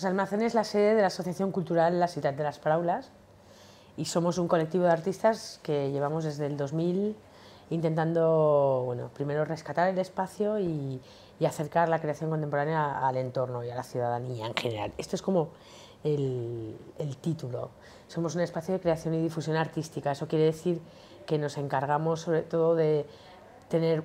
Pues es la sede de la Asociación Cultural La Ciudad de las Paraulas y somos un colectivo de artistas que llevamos desde el 2000 intentando, primero rescatar el espacio y, acercar la creación contemporánea al entorno y a la ciudadanía en general. Esto es como el, título. Somos un espacio de creación y difusión artística. Eso quiere decir que nos encargamos sobre todo de tener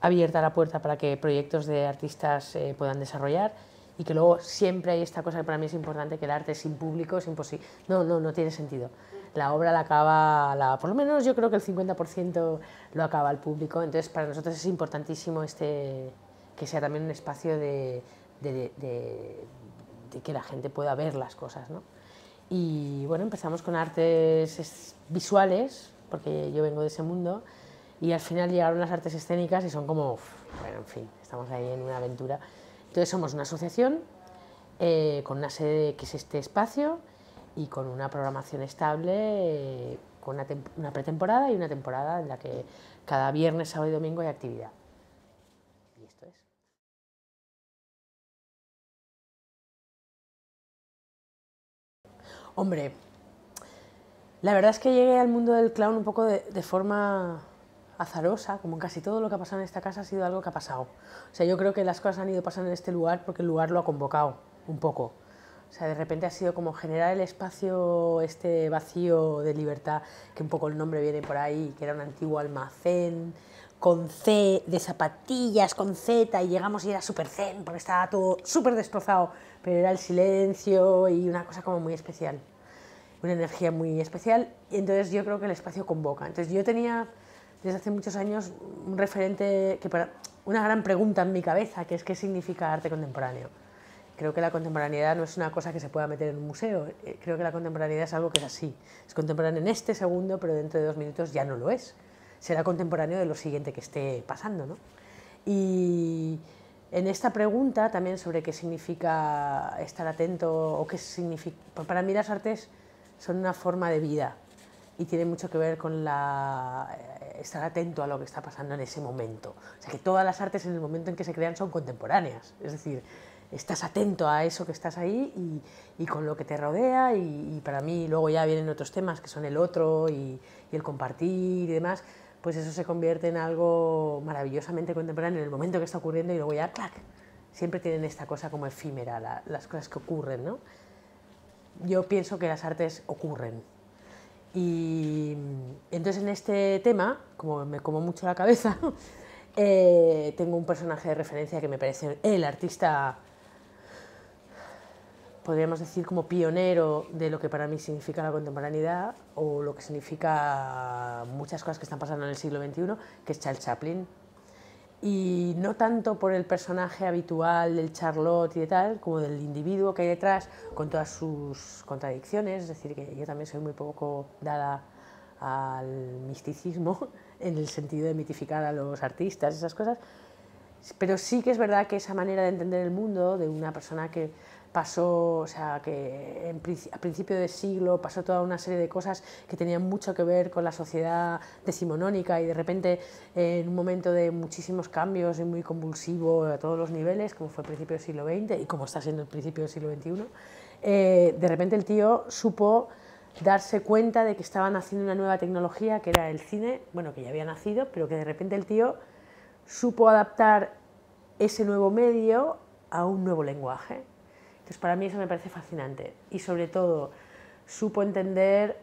abierta la puerta para que proyectos de artistas eh, puedan desarrollar y que luego siempre hay esta cosa que para mí es importante, que el arte sin público es imposible. No, no, no tiene sentido. La obra la acaba, la, por lo menos yo creo que el 50% lo acaba el público, entonces para nosotros es importantísimo este, que sea también un espacio de, que la gente pueda ver las cosas. ¿no? Y bueno, empezamos con artes visuales, porque yo vengo de ese mundo, y al final llegaron las artes escénicas y son como, bueno, en fin, estamos ahí en una aventura. Entonces somos una asociación eh, con una sede que es este espacio y con una programación estable, eh, con una, pretemporada y una temporada en la que cada viernes, sábado y domingo hay actividad. Y esto es. Hombre, la verdad es que llegué al mundo del clown un poco de forma azarosa, como en casi todo lo que ha pasado en esta casa ha sido algo que ha pasado. O sea, yo creo que las cosas han ido pasando en este lugar porque el lugar lo ha convocado un poco. O sea, de repente ha sido como generar el espacio, este vacío de libertad, que un poco el nombre viene por ahí, que era un antiguo almacén con C de zapatillas, con Z, y llegamos y era súper zen, porque estaba todo súper destrozado, pero era el silencio y una cosa como muy especial, una energía muy especial, y entonces yo creo que el espacio convoca. Entonces yo tenía desde hace muchos años un referente, que para, una gran pregunta en mi cabeza, que es qué significa arte contemporáneo. Creo que la contemporaneidad no es una cosa que se pueda meter en un museo, eh, creo que la contemporaneidad es algo que es así. Es contemporáneo en este segundo, pero dentro de dos minutos ya no lo es. Será contemporáneo de lo siguiente que esté pasando. ¿no? Y en esta pregunta también sobre qué significa estar atento o qué significa... Para mí las artes son una forma de vida, y tiene mucho que ver con la, eh, estar atento a lo que está pasando en ese momento. O sea, que todas las artes en el momento en que se crean son contemporáneas. Es decir, estás atento a eso que estás ahí y, con lo que te rodea y, para mí luego ya vienen otros temas que son el otro y, el compartir y demás, pues eso se convierte en algo maravillosamente contemporáneo en el momento que está ocurriendo y luego ya, clac, siempre tienen esta cosa como efímera, las cosas que ocurren, ¿no? Yo pienso que las artes ocurren, y entonces en este tema, como me como mucho la cabeza, eh, tengo un personaje de referencia que me parece el artista, podríamos decir, como pionero de lo que para mí significa la contemporaneidad o lo que significa muchas cosas que están pasando en el siglo XXI, que es Charles Chaplin y no tanto por el personaje habitual del Charlotte y de tal, como del individuo que hay detrás con todas sus contradicciones, es decir, que yo también soy muy poco dada al misticismo en el sentido de mitificar a los artistas, esas cosas, pero sí que es verdad que esa manera de entender el mundo de una persona que pasó, o sea, que a principio de siglo pasó toda una serie de cosas que tenían mucho que ver con la sociedad decimonónica y de repente en un momento de muchísimos cambios y muy convulsivo a todos los niveles, como fue el principio del siglo XX y como está siendo el principio del siglo XXI, eh, de repente el tío supo darse cuenta de que estaban haciendo una nueva tecnología que era el cine, bueno, que ya había nacido, pero que de repente el tío supo adaptar ese nuevo medio a un nuevo lenguaje. Entonces, para mí eso me parece fascinante y sobre todo supo entender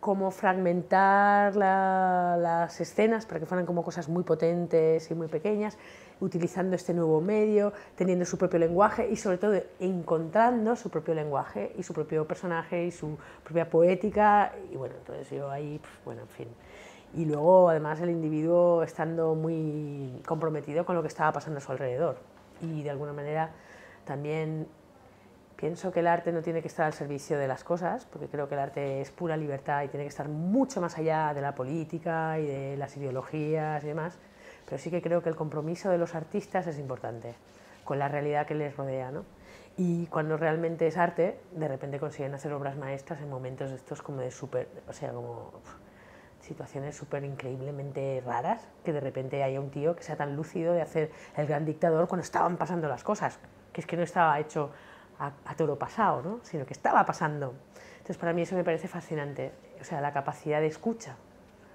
cómo fragmentar las escenas para que fueran como cosas muy potentes y muy pequeñas, utilizando este nuevo medio, teniendo su propio lenguaje y sobre todo encontrando su propio lenguaje y su propio personaje y su propia poética. Y bueno, entonces yo ahí, pues, bueno, en fin. Y luego además el individuo estando muy comprometido con lo que estaba pasando a su alrededor y de alguna manera también Pienso que el arte no tiene que estar al servicio de las cosas, porque creo que el arte es pura libertad y tiene que estar mucho más allá de la política y de las ideologías y demás, pero sí que creo que el compromiso de los artistas es importante con la realidad que les rodea. ¿no? Y cuando realmente es arte, de repente consiguen hacer obras maestras en momentos estos como de súper, o sea, como situaciones súper increíblemente raras, que de repente haya un tío que sea tan lúcido de hacer el gran dictador cuando estaban pasando las cosas, que es que no estaba hecho a, todo pasado, ¿no? sino que estaba pasando. Entonces, para mí eso me parece fascinante, o sea, la capacidad de escucha.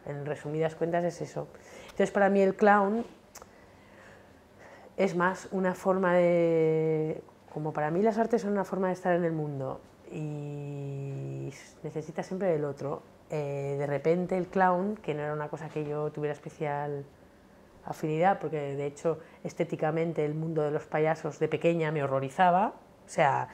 En resumidas cuentas es eso. Entonces, para mí el clown es más una forma de... Como para mí las artes son una forma de estar en el mundo y necesita siempre del otro. Eh, de repente el clown, que no era una cosa que yo tuviera especial afinidad, porque de hecho estéticamente el mundo de los payasos de pequeña me horrorizaba, o sea,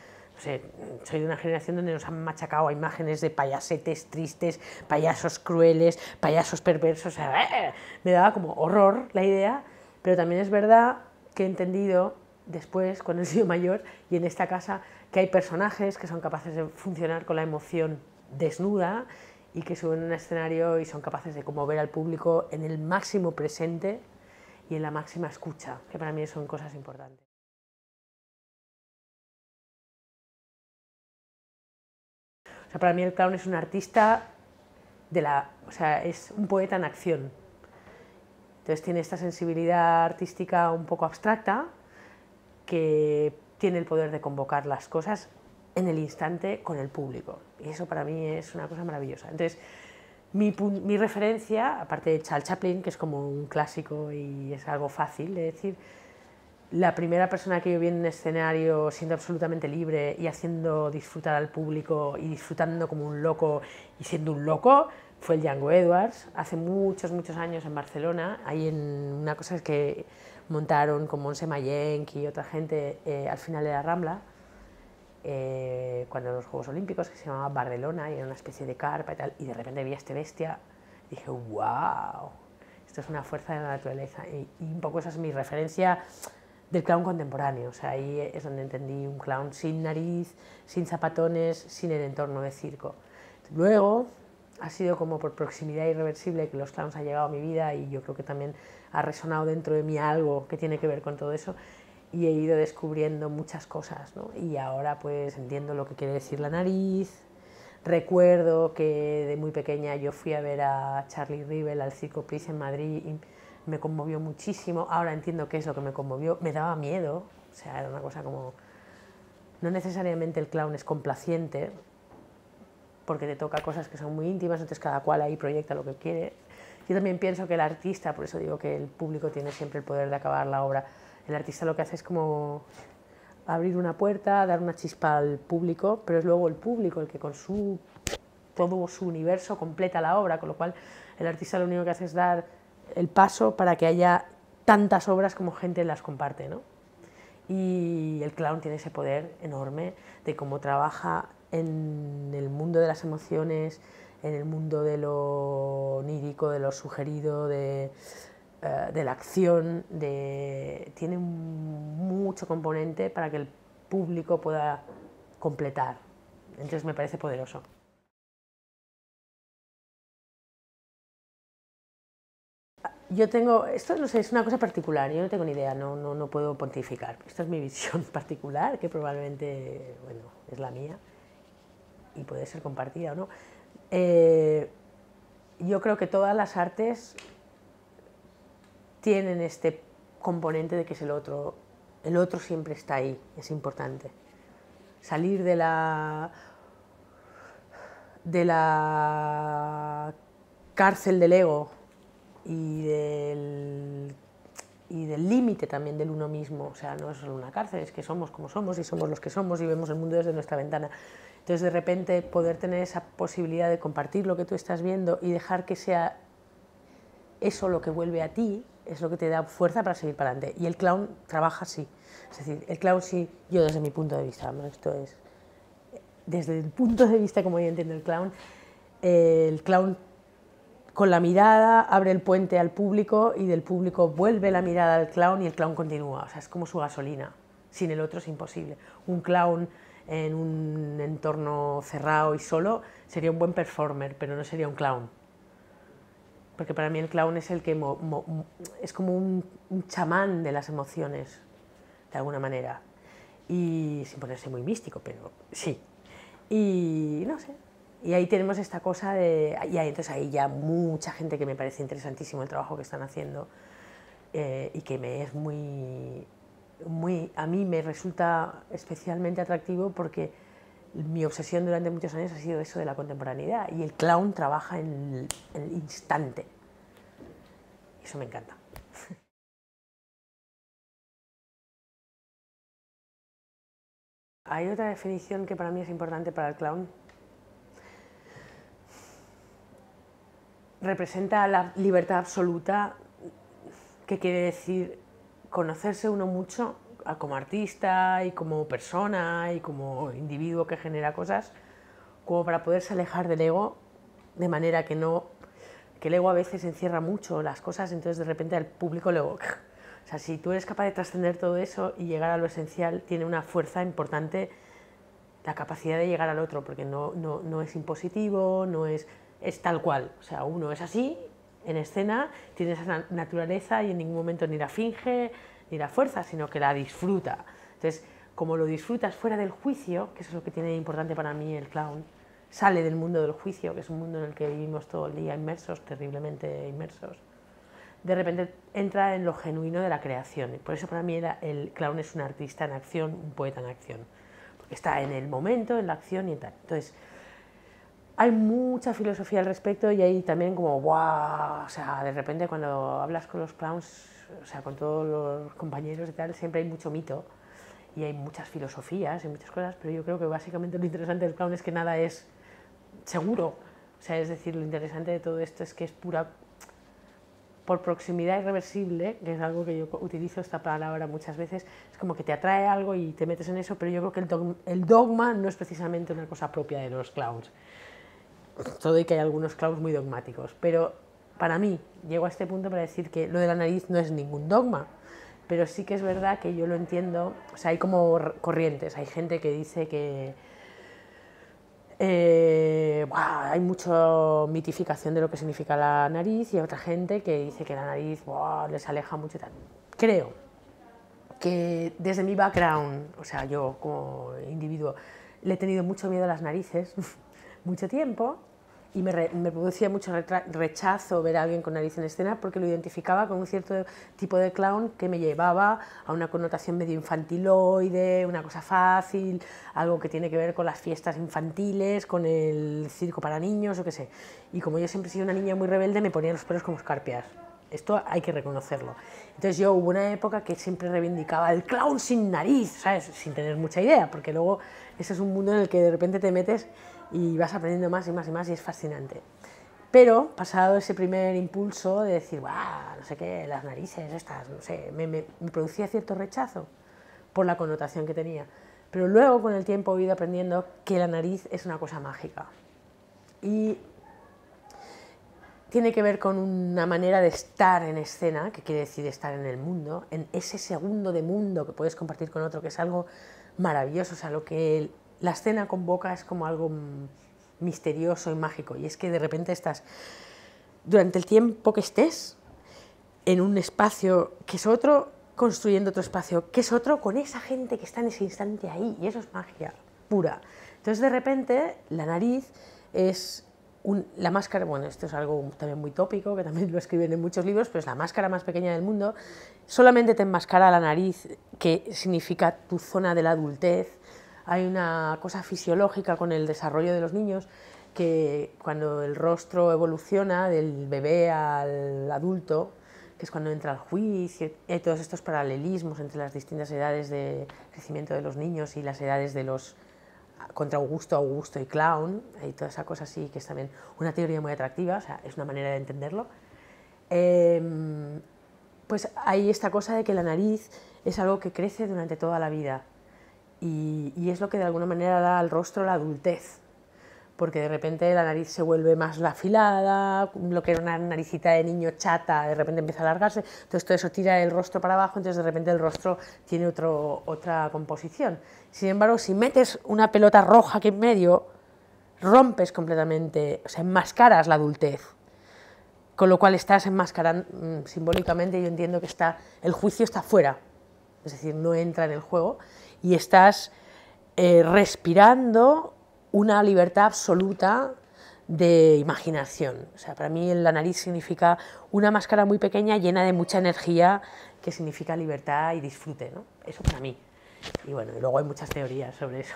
soy de una generación donde nos han machacado a imágenes de payasetes tristes, payasos crueles, payasos perversos. O sea, eh, Me daba como horror la idea, pero también es verdad que he entendido después, cuando he sido mayor y en esta casa, que hay personajes que son capaces de funcionar con la emoción desnuda y que suben a un escenario y son capaces de conmover al público en el máximo presente y en la máxima escucha, que para mí son cosas importantes. para mí el clown es un artista de la... es un poeta en acción. Entonces tiene esta sensibilidad artística un poco abstracta que tiene el poder de convocar las cosas en el instante con el público. Y eso para mí es una cosa maravillosa. Entonces, mi referencia, aparte de Charles Chaplin, que es como un clásico y es algo fácil de decir, la primera persona que yo vi en un escenario siendo absolutamente libre y haciendo disfrutar al público y disfrutando como un loco y siendo un loco fue el Django Edwards, hace muchos, muchos años en Barcelona, ahí en una cosa que montaron con Monse Mayenk y otra gente eh, al final de la Rambla, eh, cuando en los Juegos Olímpicos, que se llamaba Barcelona, y era una especie de carpa y tal, y de repente vi a este bestia, y dije, wow, esto es una fuerza de la naturaleza, y un poco esa es mi referencia del clown contemporáneo. O sea, ahí es donde entendí un clown sin nariz, sin zapatones, sin el entorno de circo. Luego ha sido como por proximidad irreversible que los clowns han llegado a mi vida y yo creo que también ha resonado dentro de mí algo que tiene que ver con todo eso y he ido descubriendo muchas cosas, Y ahora pues entiendo lo que quiere decir la nariz. Recuerdo que de muy pequeña yo fui a ver a Charlie Rivel al Circo Pris en Madrid me conmovió muchísimo, ahora entiendo qué es lo que me conmovió, me daba miedo, o sea, era una cosa como... No necesariamente el clown es complaciente, porque te toca cosas que son muy íntimas, entonces cada cual ahí proyecta lo que quiere. Yo también pienso que el artista, por eso digo que el público tiene siempre el poder de acabar la obra, el artista lo que hace es como abrir una puerta, dar una chispa al público, pero es luego el público el que con su todo su universo completa la obra, con lo cual el artista lo único que hace es dar el paso para que haya tantas obras como gente las comparte. Y el clown tiene ese poder enorme de cómo trabaja en el mundo de las emociones, en el mundo de lo onírico, de lo sugerido, de, eh, la acción, tiene mucho componente para que el público pueda completar. Entonces me parece poderoso. yo tengo, esto no sé, es una cosa particular, yo no tengo ni idea, no, no, puedo pontificar. Esta es mi visión particular, que probablemente, bueno, es la mía y puede ser compartida o no. Eh, yo creo que todas las artes tienen este componente de que es el otro, el otro siempre está ahí, es importante. Salir de la de la cárcel del ego y del y del límite también del uno mismo. O sea, no es solo una cárcel, es que somos como somos y somos los que somos y vemos el mundo desde nuestra ventana. Entonces, de repente, poder tener esa posibilidad de compartir lo que tú estás viendo y dejar que sea eso lo que vuelve a ti, es lo que te da fuerza para seguir para adelante. Y el clown trabaja así. Es decir, el clown sí, yo desde mi punto de vista, esto es, desde el punto de vista como yo entiendo el clown, eh, el clown con la mirada abre el puente al público y del público vuelve la mirada al clown y el clown continúa. O sea, es como su gasolina. Sin el otro es imposible. Un clown en un entorno cerrado y solo sería un buen performer, pero no sería un clown. Porque para mí el clown es el que es como un, un chamán de las emociones, de alguna manera. Y sin ponerse muy místico, pero sí. Y no sé, y ahí tenemos esta cosa de... Y entonces ahí ya mucha gente que me parece interesantísimo el trabajo que están haciendo eh, y que me es muy, muy... A mí me resulta especialmente atractivo porque mi obsesión durante muchos años ha sido eso de la contemporaneidad y el clown trabaja en el instante. Eso me encanta. Hay otra definición que para mí es importante para el clown, representa la libertad absoluta, que quiere decir conocerse uno mucho como artista y como persona y como individuo que genera cosas, como para poderse alejar del ego de manera que no que el ego a veces encierra mucho las cosas, entonces de repente al público luego... O sea, si tú eres capaz de trascender todo eso y llegar a lo esencial, tiene una fuerza importante la capacidad de llegar al otro, porque no, no, no es impositivo, no es es tal cual, o sea, uno es así, en escena, tiene esa naturaleza y en ningún momento ni la finge ni la fuerza, sino que la disfruta. Entonces, como lo disfrutas fuera del juicio, que es lo que tiene importante para mí el clown, sale del mundo del juicio, que es un mundo en el que vivimos todo el día inmersos, terriblemente inmersos, de repente entra en lo genuino de la creación. por eso para mí el clown es un artista en acción, un poeta en acción. Porque está en el momento, en la acción y tal. Entonces, hay mucha filosofía al respecto y hay también como, ¡guau! o sea, de repente cuando hablas con los clowns, o sea, con todos los compañeros y tal, siempre hay mucho mito y hay muchas filosofías y muchas cosas, pero yo creo que básicamente lo interesante del clown es que nada es seguro. O sea, es decir, lo interesante de todo esto es que es pura por proximidad irreversible, que es algo que yo utilizo esta palabra muchas veces, es como que te atrae algo y te metes en eso, pero yo creo que el dogma, el dogma no es precisamente una cosa propia de los clowns todo y que hay algunos clavos muy dogmáticos, pero para mí llego a este punto para decir que lo de la nariz no es ningún dogma, pero sí que es verdad que yo lo entiendo, o sea, hay como corrientes, hay gente que dice que eh, hay mucha mitificación de lo que significa la nariz y otra gente que dice que la nariz les aleja mucho y tal. Creo que desde mi background, o sea, yo como individuo, le he tenido mucho miedo a las narices mucho tiempo y me, producía mucho rechazo ver a alguien con nariz en escena porque lo identificaba con un cierto tipo de clown que me llevaba a una connotación medio infantiloide, una cosa fácil, algo que tiene que ver con las fiestas infantiles, con el circo para niños o qué sé. Y como yo siempre he sido una niña muy rebelde, me ponía los pelos como escarpias. Esto hay que reconocerlo. Entonces yo hubo una época que siempre reivindicaba el clown sin nariz, ¿sabes? sin tener mucha idea, porque luego ese es un mundo en el que de repente te metes y vas aprendiendo más y más y más y es fascinante. Pero pasado ese primer impulso de decir, No sé qué, las narices, estas, no sé, me, producía cierto rechazo por la connotación que tenía. Pero luego con el tiempo he ido aprendiendo que la nariz es una cosa mágica. Y tiene que ver con una manera de estar en escena, que quiere decir estar en el mundo, en ese segundo de mundo que puedes compartir con otro, que es algo maravilloso, o sea, lo que la escena con Boca es como algo misterioso y mágico. Y es que de repente estás, durante el tiempo que estés, en un espacio que es otro, construyendo otro espacio que es otro, con esa gente que está en ese instante ahí. Y eso es magia pura. Entonces de repente la nariz es la máscara, bueno, esto es algo también muy tópico, que también lo escriben en muchos libros, pero es la máscara más pequeña del mundo. Solamente te enmascara la nariz, que significa tu zona de la adultez, hay una cosa fisiológica con el desarrollo de los niños que cuando el rostro evoluciona del bebé al adulto, que es cuando entra el juicio, hay eh, todos estos paralelismos entre las distintas edades de crecimiento de los niños y las edades de los contra Augusto, Augusto y Clown, hay toda esa cosa así que es también una teoría muy atractiva, o sea, es una manera de entenderlo. Em, pues hay esta cosa de que la nariz es algo que crece durante toda la vida y, es lo que de alguna manera da al rostro la adultez, porque de repente la nariz se vuelve más afilada, lo que era una naricita de niño chata, de repente empieza a alargarse, entonces todo eso tira el rostro para abajo, entonces de repente el rostro tiene otro, otra composición. Sin embargo, si metes una pelota roja aquí en medio, rompes completamente, o sea, enmascaras la adultez con lo cual estás enmascarando mm, simbólicamente, yo entiendo que está, el juicio está fuera, es decir, no entra en el juego, y estás eh, respirando una libertad absoluta de imaginación. O sea, para mí la nariz significa una máscara muy pequeña llena de mucha energía que significa libertad y disfrute. ¿no? Eso para mí. Y bueno, y luego hay muchas teorías sobre eso.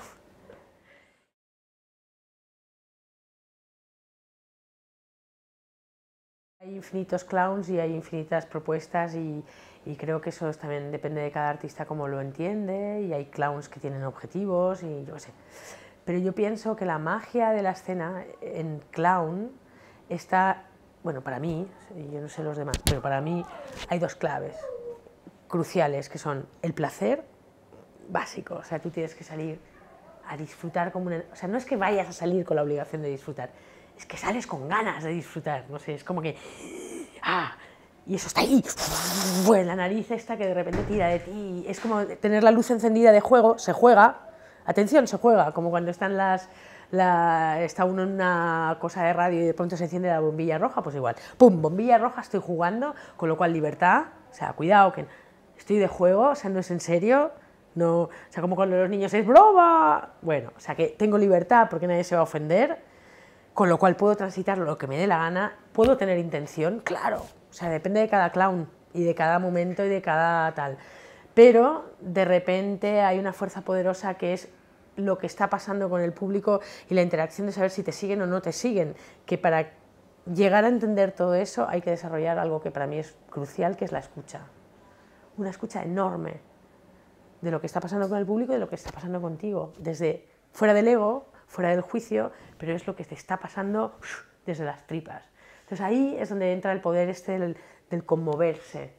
Hay infinitos clowns y hay infinitas propuestas y, y creo que eso también depende de cada artista cómo lo entiende y hay clowns que tienen objetivos y yo qué sé. Pero yo pienso que la magia de la escena en clown está, bueno, para mí, yo no sé los demás, pero para mí hay dos claves cruciales que son el placer básico, o sea, tú tienes que salir a disfrutar como una... O sea, no es que vayas a salir con la obligación de disfrutar, es que sales con ganas de disfrutar, no sé, es como que... ¡Ah! y eso está ahí, en la nariz esta que de repente tira de ti. Es como tener la luz encendida de juego, se juega, atención, se juega, como cuando están las... está uno en una cosa de radio y de pronto se enciende la bombilla roja, pues igual, ¡pum! Bombilla roja, estoy jugando, con lo cual libertad, o sea, cuidado, que estoy de juego, o sea, no es en serio, no, o sea, como cuando los niños es broma, bueno, o sea, que tengo libertad porque nadie se va a ofender, con lo cual puedo transitar lo que me dé la gana, puedo tener intención, claro, o sea, depende de cada clown y de cada momento y de cada tal. Pero de repente hay una fuerza poderosa que es lo que está pasando con el público y la interacción de saber si te siguen o no te siguen, que para llegar a entender todo eso hay que desarrollar algo que para mí es crucial, que es la escucha. Una escucha enorme de lo que está pasando con el público y de lo que está pasando contigo, desde fuera del ego, fuera del juicio, pero es lo que te está pasando desde las tripas. Entonces ahí es donde entra el poder este del, conmoverse,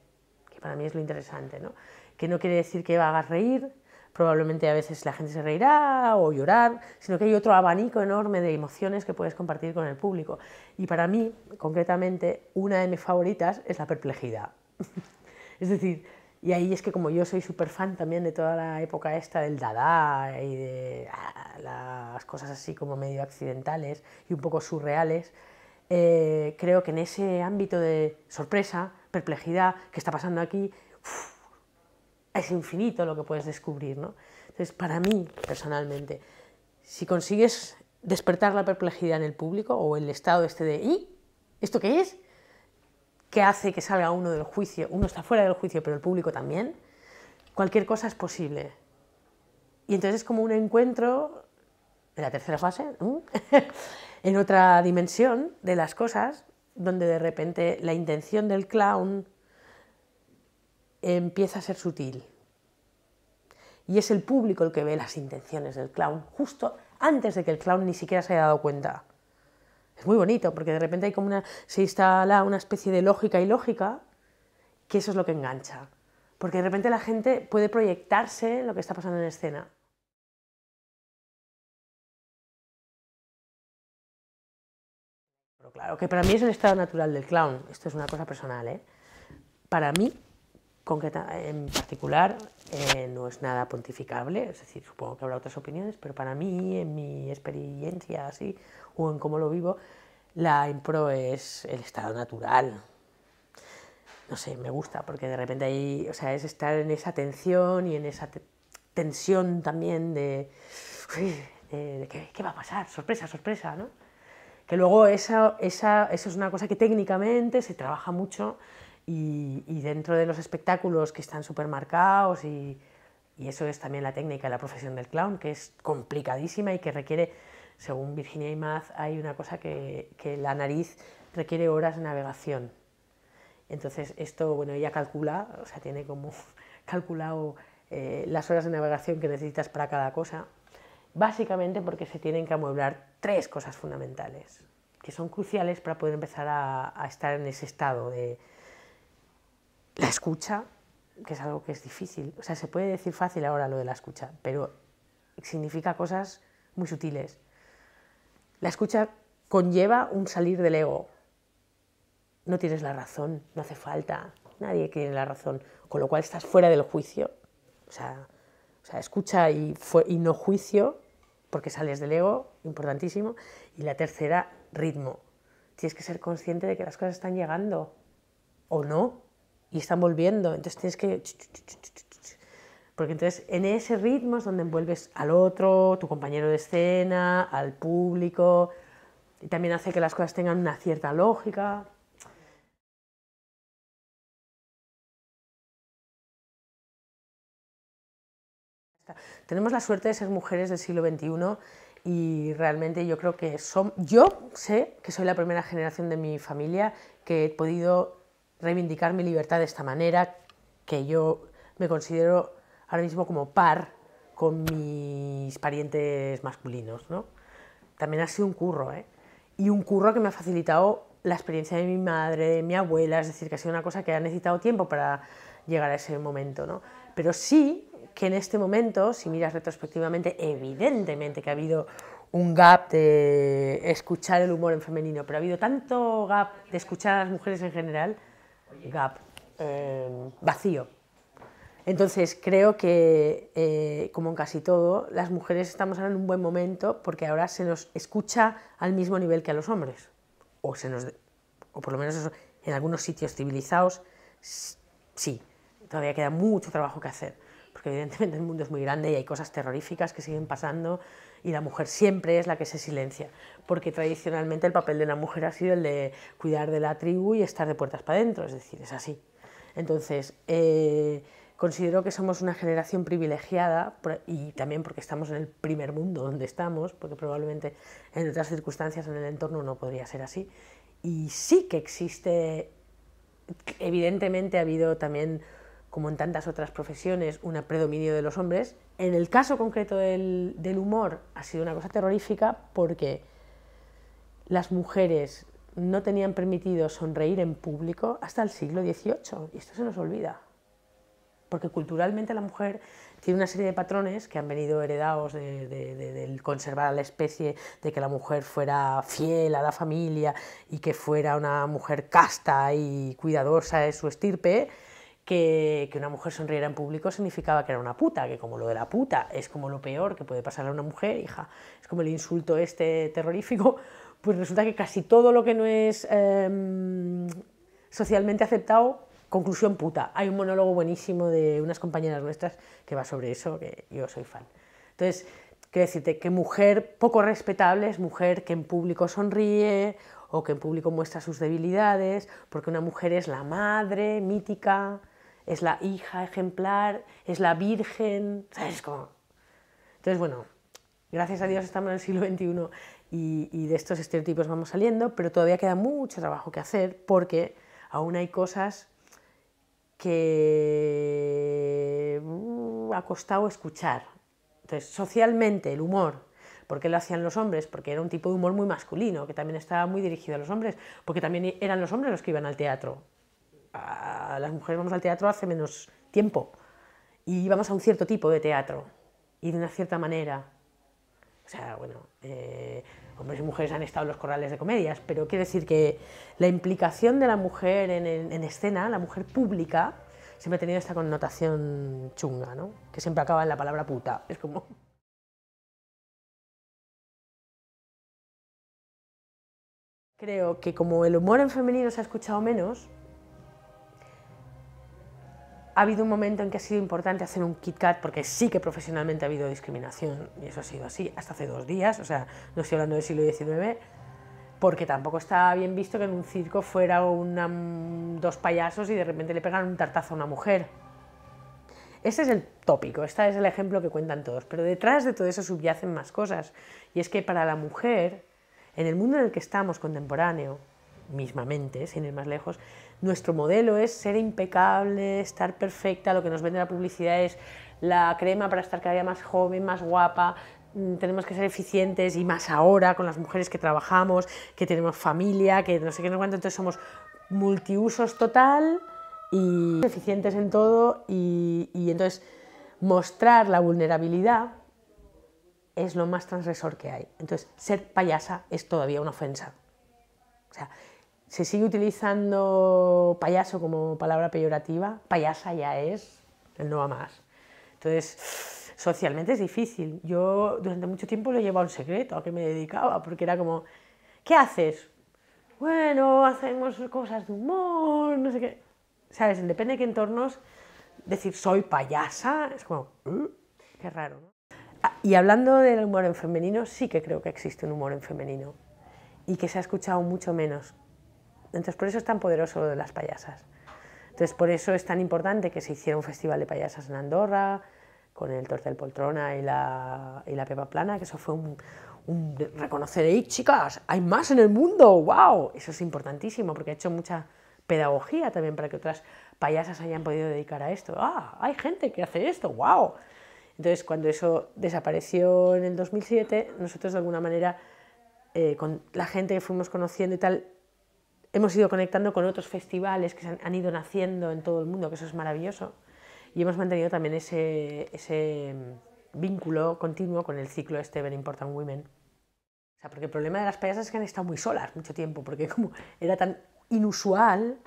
que para mí es lo interesante, ¿no? Que no quiere decir que hagas reír, probablemente a veces la gente se reirá o llorar, sino que hay otro abanico enorme de emociones que puedes compartir con el público. Y para mí, concretamente, una de mis favoritas es la perplejidad. es decir, y ahí es que como yo soy súper fan también de toda la época esta del Dada y de ah, las cosas así como medio accidentales y un poco surreales, eh, creo que en ese ámbito de sorpresa, perplejidad, que está pasando aquí? es infinito lo que puedes descubrir, ¿no? Entonces, para mí, personalmente, si consigues despertar la perplejidad en el público o el estado este de ¿y? ¿Esto qué es? ¿Qué hace que salga uno del juicio, uno está fuera del juicio, pero el público también, cualquier cosa es posible. Y entonces es como un encuentro, de la tercera fase, en otra dimensión de las cosas, donde de repente la intención del clown empieza a ser sutil. Y es el público el que ve las intenciones del clown, justo antes de que el clown ni siquiera se haya dado cuenta. Es muy bonito, porque de repente hay como una, se instala una especie de lógica y lógica, que eso es lo que engancha. Porque de repente la gente puede proyectarse lo que está pasando en escena. lo que para mí es el estado natural del clown, esto es una cosa personal, ¿eh? para mí concreta, en particular eh, no es nada pontificable, es decir, supongo que habrá otras opiniones, pero para mí, en mi experiencia así, o en cómo lo vivo, la impro es el estado natural. No sé, me gusta, porque de repente ahí, o sea, es estar en esa tensión y en esa tensión también de, de ¿qué, ¿qué, va a pasar, sorpresa, sorpresa, ¿no? que luego eso es una cosa que técnicamente se trabaja mucho y, dentro de los espectáculos que están súper marcados y, eso es también la técnica, la profesión del clown, que es complicadísima y que requiere, según Virginia Imaz, hay una cosa que, la nariz requiere horas de navegación. Entonces esto, bueno, ella calcula, o sea, tiene como calculado eh, las horas de navegación que necesitas para cada cosa básicamente porque se tienen que amueblar tres cosas fundamentales que son cruciales para poder empezar a, estar en ese estado de la escucha, que es algo que es difícil. O sea, se puede decir fácil ahora lo de la escucha, pero significa cosas muy sutiles. La escucha conlleva un salir del ego. No tienes la razón, no hace falta, nadie tiene la razón, con lo cual estás fuera del juicio. O sea, escucha y no juicio porque sales del ego, importantísimo. Y la tercera, ritmo. Tienes que ser consciente de que las cosas están llegando o no, y están volviendo. Entonces tienes que... Porque entonces en ese ritmo es donde envuelves al otro, tu compañero de escena, al público, y también hace que las cosas tengan una cierta lógica. Tenemos la suerte de ser mujeres del siglo XXI y realmente yo creo que son, yo sé que soy la primera generación de mi familia que he podido reivindicar mi libertad de esta manera, que yo me considero ahora mismo como par con mis parientes masculinos, ¿no? También ha sido un curro, ¿eh? Y un curro que me ha facilitado la experiencia de mi madre, de mi abuela, es decir, que ha sido una cosa que ha necesitado tiempo para llegar a ese momento, ¿no? Pero sí que en este momento, si miras retrospectivamente, evidentemente que ha habido un gap de escuchar el humor en femenino, pero ha habido tanto gap de escuchar a las mujeres en general, gap, em, vacío. Entonces creo que, eh, como en casi todo, las mujeres estamos ahora en un buen momento porque ahora se nos escucha al mismo nivel que a los hombres, o, se nos, o por lo menos en algunos sitios civilizados, sí, todavía queda mucho trabajo que hacer que evidentemente el mundo es muy grande y hay cosas terroríficas que siguen pasando y la mujer siempre es la que se silencia, porque tradicionalmente el papel de la mujer ha sido el de cuidar de la tribu y estar de puertas para adentro, es decir, es así. Entonces, eh, considero que somos una generación privilegiada y también porque estamos en el primer mundo donde estamos, porque probablemente en otras circunstancias en el entorno no podría ser así. Y sí que existe, evidentemente ha habido también como en tantas otras profesiones, un predominio de los hombres. En el caso concreto del, humor ha sido una cosa terrorífica porque las mujeres no tenían permitido sonreír en público hasta el siglo XVIII. Y esto se nos olvida. Porque culturalmente la mujer tiene una serie de patrones que han venido heredados del conservar a la especie, de que la mujer fuera fiel a la familia y que fuera una mujer casta y cuidadosa de su estirpe, que, una mujer sonriera en público significaba que era una puta, que como lo de la puta es como lo peor que puede pasar a una mujer, hija, es como el insulto este terrorífico, pues resulta que casi todo lo que no es em, socialmente aceptado, conclusión puta. Hay un monólogo buenísimo de unas compañeras nuestras que va sobre eso, que yo soy fan. Entonces, quiero decirte que mujer poco respetable es mujer que en público sonríe o que en público muestra sus debilidades, porque una mujer es la madre mítica, es la hija ejemplar, es la virgen, ¿sabes Entonces, bueno, gracias a Dios estamos en el siglo XXI y, y, de estos estereotipos vamos saliendo, pero todavía queda mucho trabajo que hacer porque aún hay cosas que mm, ha costado escuchar. Entonces, socialmente, el humor, ¿por qué lo hacían los hombres? Porque era un tipo de humor muy masculino, que también estaba muy dirigido a los hombres, porque también eran los hombres los que iban al teatro, las mujeres vamos al teatro hace menos tiempo y vamos a un cierto tipo de teatro y de una cierta manera. O sea, bueno, eh, hombres y mujeres han estado en los corrales de comedias, pero quiere decir que la implicación de la mujer en, en escena, la mujer pública, siempre ha tenido esta connotación chunga, ¿no? Que siempre acaba en la palabra puta. Es como. Creo que como el humor en femenino se ha escuchado menos, ha habido un momento en que ha sido importante hacer un Kit Kat porque sí que profesionalmente ha habido discriminación y eso ha sido así hasta hace dos días, o sea, no estoy hablando del siglo XIX, porque tampoco está bien visto que en un circo fuera mm, dos payasos y de repente le pegan un tartazo a una mujer. Ese es el tópico, este es el ejemplo que cuentan todos, pero detrás de todo eso subyacen más cosas. Y es que para la mujer, en el mundo en el que estamos contemporáneo, mismamente, sin ir más lejos, nuestro modelo es ser impecable, estar perfecta, lo que nos vende la publicidad es la crema para estar cada día más joven, más guapa, mm, tenemos que ser eficientes y más ahora con las mujeres que trabajamos, que tenemos familia, que no sé qué, no cuento, entonces somos multiusos total y eficientes en todo y, entonces mostrar la vulnerabilidad es lo más transgresor que hay. Entonces, ser payasa es todavía una ofensa. O sea, se sigue utilizando payaso como palabra peyorativa, payasa ya es, no va más. Entonces, socialmente es difícil. Yo durante mucho tiempo lo llevaba en secreto a qué me dedicaba, porque era como, ¿qué haces? Bueno, hacemos cosas de humor, no sé qué. ¿Sabes? Depende de qué entornos, decir soy payasa es como, uh, qué raro, ¿no? Ah, y hablando del humor en femenino, sí que creo que existe un humor en femenino y que se ha escuchado mucho menos. Entonces, por eso es tan poderoso lo de las payasas. Entonces, por eso es tan importante que se hiciera un festival de payasas en Andorra, con el Tortel Poltrona y la, y la Pepa Plana, que eso fue un, reconocer, ¡eh, chicas! ¡Hay más en el mundo! ¡Wow! Eso es importantísimo, porque ha hecho mucha pedagogía también para que otras payasas hayan podido dedicar a esto. ¡Ah! ¡Hay gente que hace esto! ¡Wow! Entonces, cuando eso desapareció en el 2007, nosotros de alguna manera, eh, con la gente que fuimos conociendo y tal, hemos ido conectando con otros festivales que se han, ido naciendo en todo el mundo, que eso es maravilloso, y hemos mantenido también ese, ese mm, vínculo continuo con el ciclo este Very Important Women. sea, porque el problema de las payasas es que han estado muy solas mucho tiempo, porque como era tan inusual,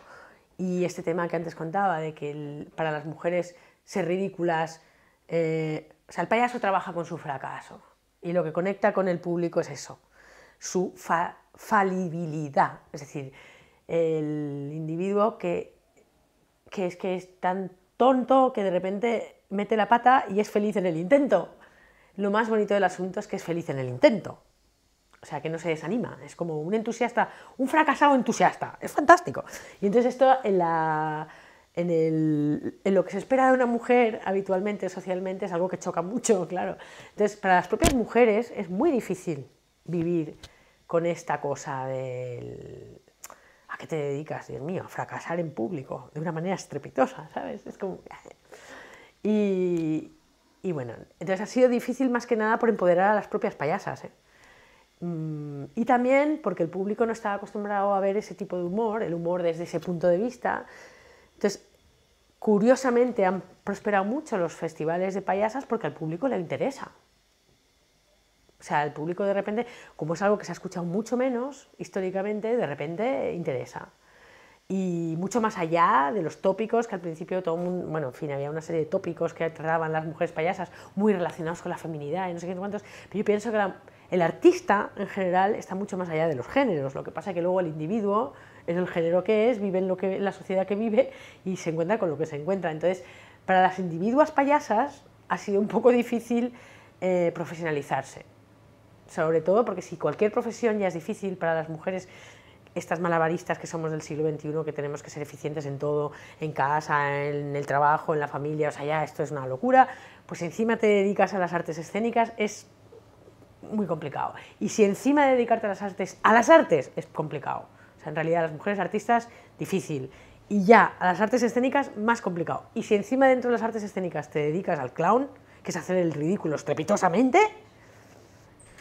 y este tema que antes contaba, de que para las mujeres ser ridículas, eh, o sea, el payaso trabaja con su fracaso, y lo que conecta con el público es eso, su falibilidad, es decir, el individuo que, es que es tan tonto que de repente mete la pata y es feliz en el intento. Lo más bonito del asunto es que es feliz en el intento. O sea, que no se desanima, es como un entusiasta, un fracasado entusiasta, es fantástico. Y entonces esto en, la, en lo que se espera de una mujer habitualmente, socialmente, es algo que choca mucho, claro. Entonces, para las propias mujeres es muy difícil vivir con esta cosa del ¿a te dedicas? Dios mío, fracasar en público de una manera estrepitosa, ¿sabes? Es como... Y, bueno, entonces ha sido difícil más que nada por empoderar a las propias payasas. ¿eh? Mm, y también porque el público no estaba acostumbrado a ver ese tipo de humor, el humor desde ese punto de vista. Entonces, curiosamente han prosperado mucho los festivales de payasas porque al público le interesa. O sea, el público de repente, como es algo que se ha escuchado mucho menos históricamente, de repente interesa. Y mucho más allá de los tópicos que al principio todo el mundo, bueno, en fin, había una serie de tópicos que trataban las mujeres payasas muy relacionados con la feminidad y no sé qué cuántos, pero yo pienso que el artista en general está mucho más allá de los géneros, lo que pasa es que luego el individuo es el género que es, vive en, lo que, la sociedad que vive y se encuentra con lo que se encuentra. Entonces, para las individuas payasas ha sido un poco difícil eh, profesionalizarse sobre todo porque si cualquier profesión ya es difícil para las mujeres, estas malabaristas que somos del siglo XXI, que tenemos que ser eficientes en todo, en casa, en el trabajo, en la familia, o sea, ya esto es una locura, pues encima te dedicas a las artes escénicas, es muy complicado. Y si encima de dedicarte a las artes, a las artes, es complicado. O sea, en realidad las mujeres artistas, difícil. Y ya, a las artes escénicas, más complicado. Y si encima dentro de las artes escénicas te dedicas al clown, que es hacer el ridículo estrepitosamente,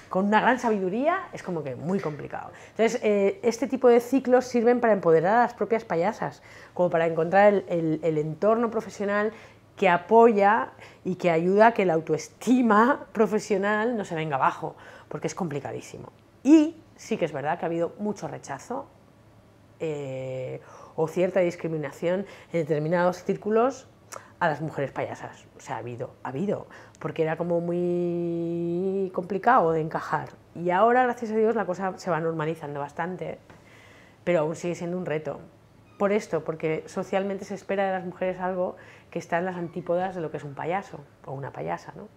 con una gran sabiduría, es como que muy complicado. Entonces, eh, este tipo de ciclos sirven para empoderar a las propias payasas, como para encontrar el, entorno profesional que apoya y que ayuda a que la autoestima profesional no se venga abajo, porque es complicadísimo. Y sí que es verdad que ha habido mucho rechazo eh, o cierta discriminación en determinados círculos a las mujeres payasas. O sea, ha habido, ha habido porque era como muy complicado de encajar. Y ahora, gracias a Dios, la cosa se va normalizando bastante, pero aún sigue siendo un reto. Por esto, porque socialmente se espera de las mujeres algo que está en las antípodas de lo que es un payaso o una payasa, ¿no?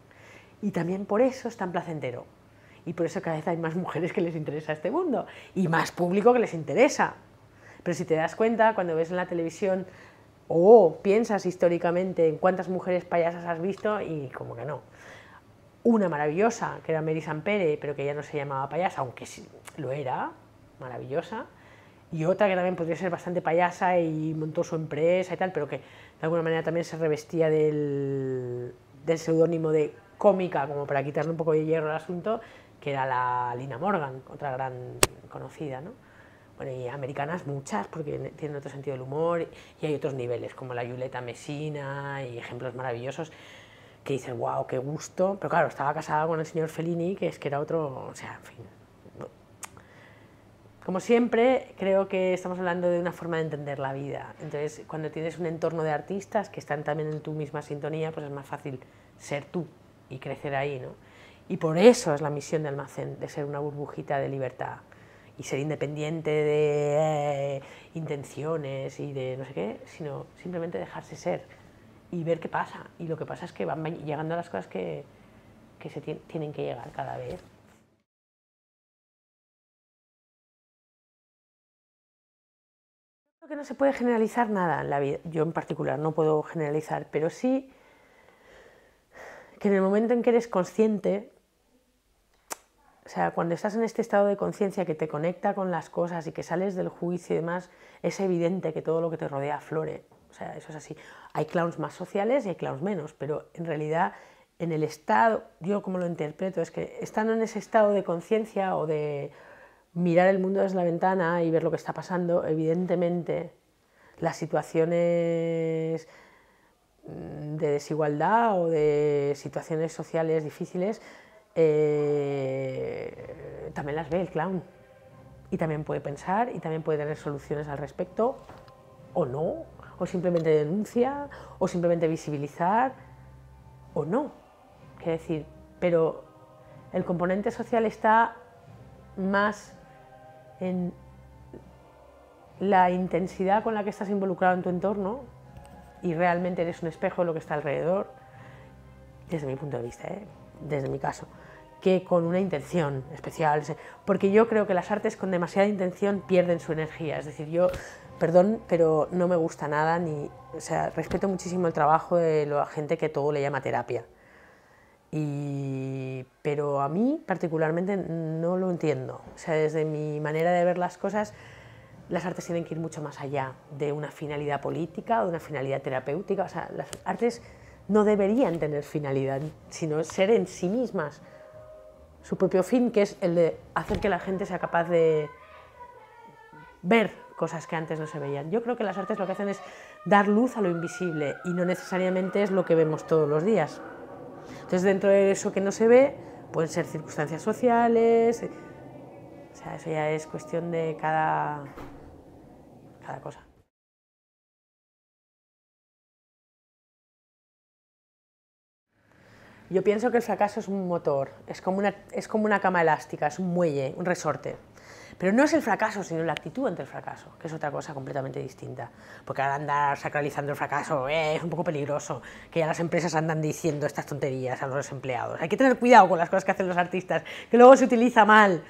Y también por eso es tan placentero. Y por eso cada vez hay más mujeres que les interesa este mundo y más público que les interesa. Pero si te das cuenta, cuando ves en la televisión o piensas históricamente en cuántas mujeres payasas has visto y como que no. Una maravillosa, que era Mary Sampere, pero que ya no se llamaba payasa, aunque sí, lo era, maravillosa. Y otra que también podría ser bastante payasa y montó su empresa y tal, pero que de alguna manera también se revestía del, del seudónimo de cómica, como para quitarle un poco de hierro al asunto, que era la Lina Morgan, otra gran conocida, ¿no? y americanas muchas, porque tienen otro sentido del humor y hay otros niveles, como la Yuleta Messina y ejemplos maravillosos que dicen wow, qué gusto. Pero claro, estaba casada con el señor Fellini, que es que era otro, o sea, en fin. Como siempre, creo que estamos hablando de una forma de entender la vida. Entonces, cuando tienes un entorno de artistas que están también en tu misma sintonía, pues es más fácil ser tú y crecer ahí, ¿no? Y por eso es la misión de Almacén, de ser una burbujita de libertad y ser independiente de eh, intenciones y de no sé qué, sino simplemente dejarse ser y ver qué pasa. Y lo que pasa es que van llegando a las cosas que, que se tienen que llegar cada vez. que no se puede generalizar nada en la vida. Yo en particular no puedo generalizar, pero sí que en el momento en que eres consciente o sea, cuando estás en este estado de conciencia que te conecta con las cosas y que sales del juicio y demás, es evidente que todo lo que te rodea flore. O sea, eso es así. Hay clowns más sociales y hay clowns menos, pero en realidad en el estado, yo como lo interpreto, es que estando en ese estado de conciencia o de mirar el mundo desde la ventana y ver lo que está pasando, evidentemente las situaciones mm, de desigualdad o de situaciones sociales difíciles eh, también las ve el clown. Y también puede pensar y también puede tener soluciones al respecto, o no, o simplemente denuncia, o simplemente visibilizar, o no. Quiero decir, pero el componente social está más en la intensidad con la que estás involucrado en tu entorno y realmente eres un espejo de lo que está alrededor, desde mi punto de vista, ¿eh? desde mi caso que con una intención especial, porque yo creo que las artes con demasiada intención pierden su energía, es decir, yo, perdón, pero no me gusta nada, ni, o sea, respeto muchísimo el trabajo de la gente que todo le llama terapia, y, pero a mí particularmente no lo entiendo, o sea, desde mi manera de ver las cosas, las artes tienen que ir mucho más allá de una finalidad política o de una finalidad terapéutica, o sea, las artes no deberían tener finalidad, sino ser en sí mismas su propio fin, que es el de hacer que la gente sea capaz de ver cosas que antes no se veían. Yo creo que las artes lo que hacen es dar luz a lo invisible y no necesariamente es lo que vemos todos los días. Entonces, dentro de eso que no se ve, pueden ser circunstancias sociales, eh, o sea, eso ya es cuestión de cada, cada cosa. Yo pienso que el fracaso es un motor, es como una, es como una cama elástica, es un muelle, un resorte. Pero no es el fracaso, sino la actitud ante el fracaso, que es otra cosa completamente distinta. Porque al andar sacralizando el fracaso eh, es un poco peligroso, que ya las empresas andan diciendo estas tonterías a los empleados. Hay que tener cuidado con las cosas que hacen los artistas, que luego se utiliza mal.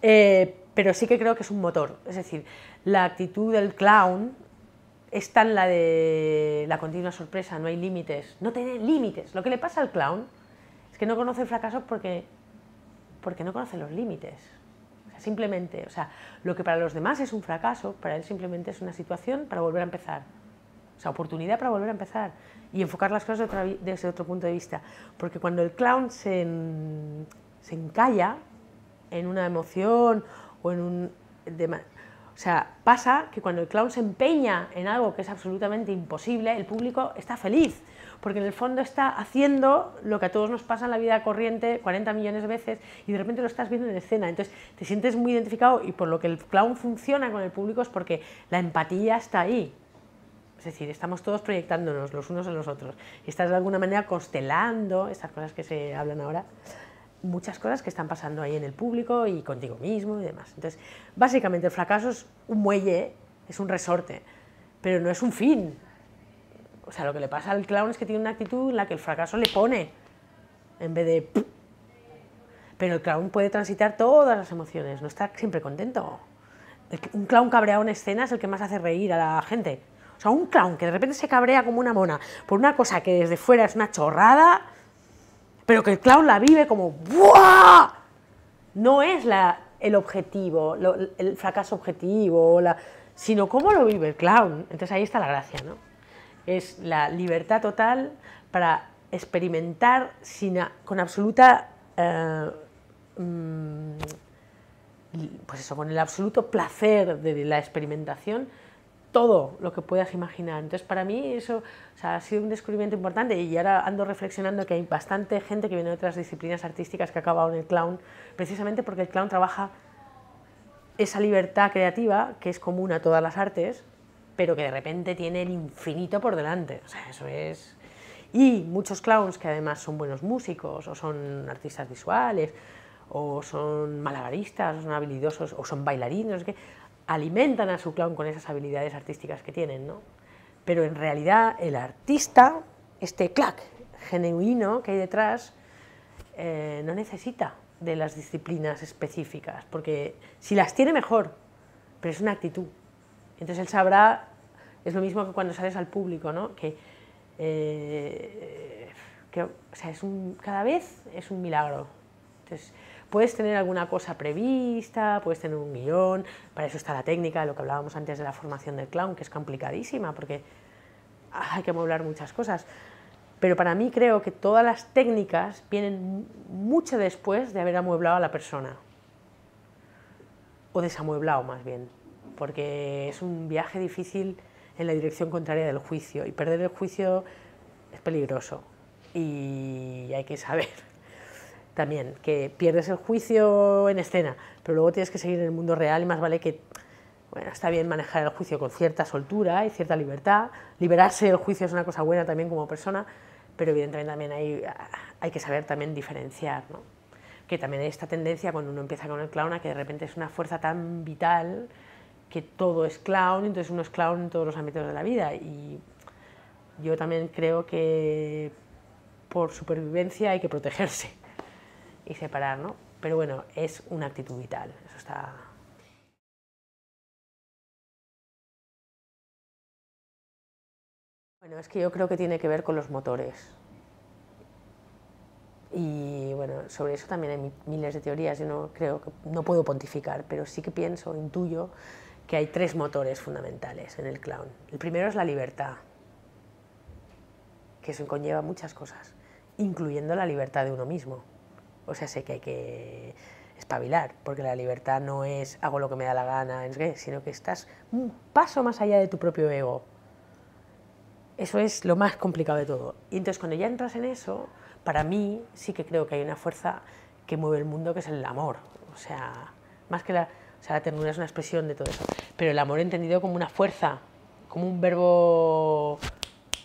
Eh, pero sí que creo que es un motor. Es decir, la actitud del clown está en la de la continua sorpresa, no hay límites, no tiene límites. Lo que le pasa al clown es que no conoce el fracaso porque, porque no conoce los límites. simplemente, o sea, lo que para los demás es un fracaso, para él simplemente es una situación para volver a empezar. O sea, oportunidad para volver a empezar y enfocar las cosas desde otro punto de vista. Porque cuando el clown se, se encalla en una emoción o en un... O sea, pasa que cuando el clown se empeña en algo que es absolutamente imposible, el público está feliz, porque en el fondo está haciendo lo que a todos nos pasa en la vida corriente 40 millones de veces y de repente lo estás viendo en escena. Entonces te sientes muy identificado y por lo que el clown funciona con el público es porque la empatía está ahí. Es decir, estamos todos proyectándonos los unos en los otros y estás de alguna manera constelando estas cosas que se hablan ahora muchas cosas que están pasando ahí en el público y contigo mismo y demás. Entonces, básicamente el fracaso es un muelle, es un resorte, pero no es un fin. O sea, lo que le pasa al clown es que tiene una actitud en la que el fracaso le pone, en vez de... Pero el clown puede transitar todas las emociones, no está siempre contento. Un clown cabreado en escena es el que más hace reír a la gente. O sea, un clown que de repente se cabrea como una mona por una cosa que desde fuera es una chorrada, pero que el clown la vive como ¡buah! No es el objetivo, el fracaso objetivo, sino cómo lo vive el clown. Entonces ahí está la gracia, ¿no? Es la libertad total para experimentar con absoluta... Eh, mm, pues eso, con el absoluto placer de la experimentación, todo lo que puedas imaginar. Entonces, para mí eso ha sido un descubrimiento importante y ahora ando reflexionando que hay bastante gente que viene de otras disciplinas artísticas que ha acabado en el clown, precisamente porque el clown trabaja esa libertad creativa que es común a todas las artes, pero que de repente tiene el infinito por delante. O sea, eso es... Y muchos clowns que además son buenos músicos o son artistas visuales o son malabaristas, o son habilidosos, o son bailarines, alimentan a su clown con esas habilidades artísticas que tienen, ¿no? Pero en realidad el artista, este clac genuino que hay detrás, eh, no necesita de las disciplinas específicas, porque si las tiene mejor, pero es una actitud. Entonces él sabrá, es lo mismo que cuando sales al público, ¿no? Que, eh, sea, es un, cada vez es un milagro. Entonces, Puedes tener alguna cosa prevista, puedes tener un guión, para eso está la técnica, lo que hablábamos antes de la formación del clown, que es complicadísima porque hay que amueblar muchas cosas. Pero para mí creo que todas las técnicas vienen mucho después de haber amueblado a la persona. O desamueblado más bien. Porque es un viaje difícil en la dirección contraria del juicio. Y perder el juicio es peligroso. Y hay que saber también, que pierdes el juicio en escena, pero luego tienes que seguir en el mundo real y más vale que, bueno, está bien manejar el juicio con cierta soltura y cierta libertad, liberarse del juicio es una cosa buena también como persona, pero evidentemente también hay, hay que saber también diferenciar, que también hay esta tendencia cuando uno empieza con el clown a que de repente es una fuerza tan vital que todo es clown, entonces uno es clown en todos los ámbitos de la vida y yo también creo que por supervivencia hay que protegerse y separar, ¿no? Pero bueno, es una actitud vital, eso está... Bueno, es que yo creo que tiene que ver con los motores. Y bueno, sobre eso también hay miles de teorías, yo no creo no puedo pontificar, pero sí que pienso, intuyo que hay tres motores fundamentales en el clown. El primero es la libertad, que eso conlleva muchas cosas, incluyendo la libertad de uno mismo. O sea, sé que hay que espabilar, porque la libertad no es hago lo que me da la gana, sino que estás un paso más allá de tu propio ego. Eso es lo más complicado de todo. Y entonces cuando ya entras en eso, para mí sí que creo que hay una fuerza que mueve el mundo, que es el amor. O sea, más que la, ternura es una expresión de todo eso. Pero el amor entendido como una fuerza, como un verbo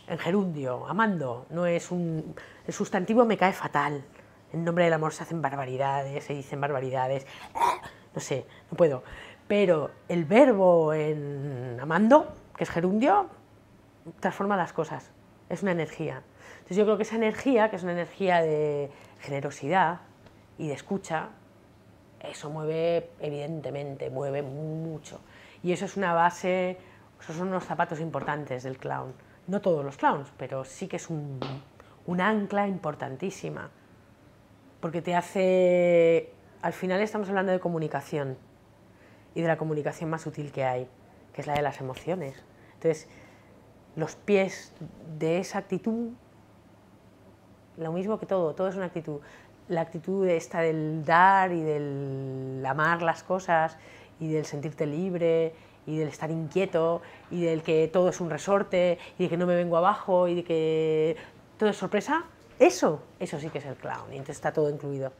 en gerundio, amando, no es un... El sustantivo me cae fatal, en nombre del amor se hacen barbaridades, se dicen barbaridades, ¡Ah! no sé, no puedo. Pero el verbo en amando, que es gerundio, transforma las cosas, es una energía. Entonces yo creo que esa energía, que es una energía de generosidad y de escucha, eso mueve, evidentemente, mueve mucho. Y eso es una base, esos son unos zapatos importantes del clown. No todos los clowns, pero sí que es un, un ancla importantísima porque te hace... Al final estamos hablando de comunicación y de la comunicación más útil que hay, que es la de las emociones. Entonces, los pies de esa actitud, lo mismo que todo, todo es una actitud. La actitud esta del dar y del amar las cosas y del sentirte libre y del estar inquieto y del que todo es un resorte y de que no me vengo abajo y de que todo es sorpresa, eso, eso sí que es el clown, y entonces está todo incluido.